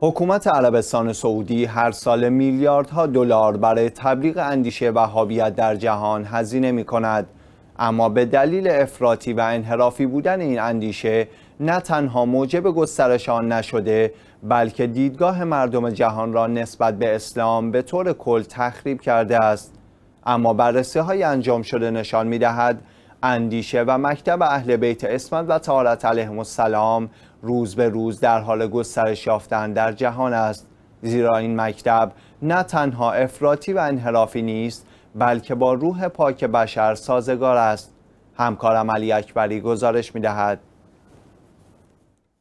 حکومت عربستان سعودی هر سال میلیاردها دلار برای تبلیغ اندیشه وهابیت در جهان هزینه می کند اما به دلیل افراطی و انحرافی بودن این اندیشه نه تنها موجب گسترش آن نشده بلکه دیدگاه مردم جهان را نسبت به اسلام به طور کل تخریب کرده است اما بررسی های انجام شده نشان می دهد اندیشه و مکتب اهل بیت اسمت و تعالت علیه السلام روز به روز در حال گسترش یافتن در جهان است زیرا این مکتب نه تنها افراطی و انحرافی نیست بلکه با روح پاک بشر سازگار است همکارم علی اکبری گزارش می دهد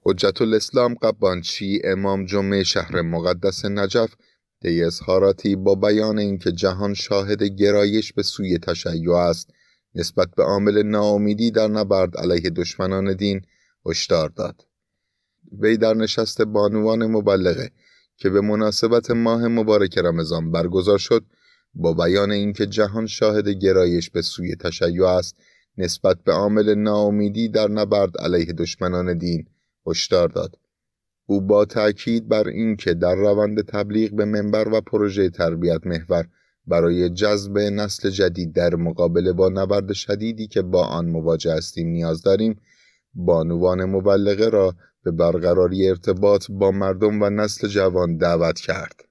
حجت الاسلام قبانچی امام جمعه شهر مقدس نجف دی اظهاراتی با بیان اینکه جهان شاهد گرایش به سوی تشیع است نسبت به عامل ناامیدی در نبرد علیه دشمنان دین هشدار داد وی در نشست بانوان مبلغه که به مناسبت ماه مبارک رمضان برگزار شد با بیان اینکه جهان شاهد گرایش به سوی تشیع است نسبت به عامل ناامیدی در نبرد علیه دشمنان دین هشدار داد او با تأکید بر اینکه در روند تبلیغ به منبر و پروژه تربیت محور برای جذب نسل جدید در مقابله با نبرد شدیدی که با آن مواجه هستیم نیاز داریم بانوان مبلغه را به برقراری ارتباط با مردم و نسل جوان دعوت کرد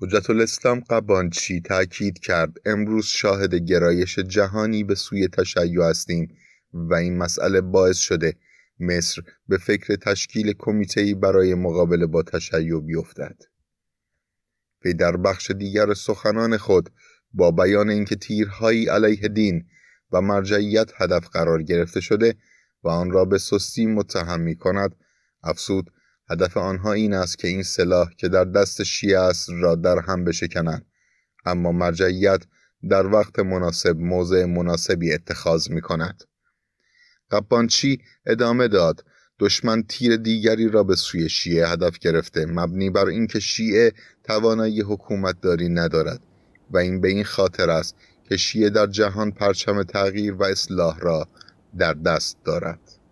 حجت الاسلام قبانچی تأکید کرد امروز شاهد گرایش جهانی به سوی تشیع هستیم و این مسئله باعث شده مصر به فکر تشکیل کمیتهای برای مقابله با تشیع بیفتد وی در بخش دیگر سخنان خود با بیان اینکه تیرهایی علیه دین و مرجعیت هدف قرار گرفته شده و آن را به سستی متهم می کند افسود هدف آنها این است که این سلاح که در دست شیعه است را در هم بشکنند اما مرجعیت در وقت مناسب موضع مناسبی اتخاذ می کند قبانچی ادامه داد دشمن تیر دیگری را به سوی شیعه هدف گرفته مبنی بر اینکه شیعه توانایی داری ندارد و این به این خاطر است که شیعه در جهان پرچم تغییر و اصلاح را در دست دارد